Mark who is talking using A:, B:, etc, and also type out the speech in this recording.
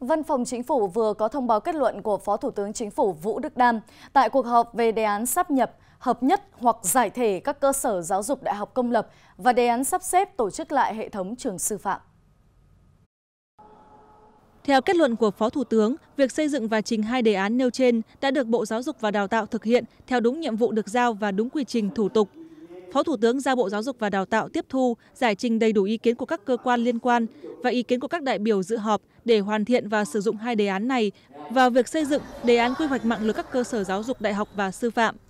A: Văn phòng Chính phủ vừa có thông báo kết luận của Phó Thủ tướng Chính phủ Vũ Đức Đam tại cuộc họp về đề án sắp nhập, hợp nhất hoặc giải thể các cơ sở giáo dục đại học công lập và đề án sắp xếp tổ chức lại hệ thống trường sư phạm.
B: Theo kết luận của Phó Thủ tướng, việc xây dựng và trình hai đề án nêu trên đã được Bộ Giáo dục và Đào tạo thực hiện theo đúng nhiệm vụ được giao và đúng quy trình thủ tục phó thủ tướng giao bộ giáo dục và đào tạo tiếp thu giải trình đầy đủ ý kiến của các cơ quan liên quan và ý kiến của các đại biểu dự họp để hoàn thiện và sử dụng hai đề án này vào việc xây dựng đề án quy hoạch mạng lưới các cơ sở giáo dục đại học và sư phạm